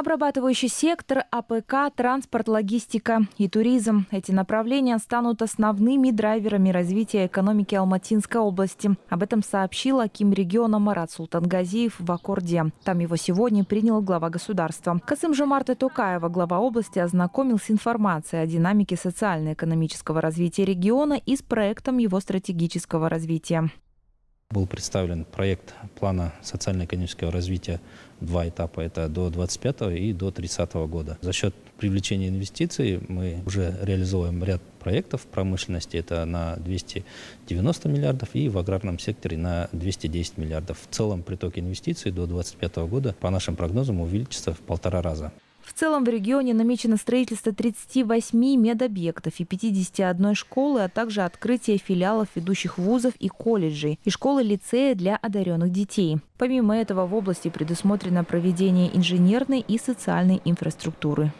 Обрабатывающий сектор, АПК, транспорт, логистика и туризм. Эти направления станут основными драйверами развития экономики Алматинской области. Об этом сообщил Аким региона Марат Султангазиев в Аккорде. Там его сегодня принял глава государства. Касым Жумарта Токаева, глава области, ознакомил с информацией о динамике социально-экономического развития региона и с проектом его стратегического развития. Был представлен проект плана социально-экономического развития два этапа, это до 2025 и до 2030 года. За счет привлечения инвестиций мы уже реализуем ряд проектов в промышленности, это на 290 миллиардов и в аграрном секторе на 210 миллиардов. В целом приток инвестиций до 2025 года, по нашим прогнозам, увеличится в полтора раза целом в регионе намечено строительство 38 медобъектов и 51 школы, а также открытие филиалов ведущих вузов и колледжей и школы-лицея для одаренных детей. Помимо этого в области предусмотрено проведение инженерной и социальной инфраструктуры.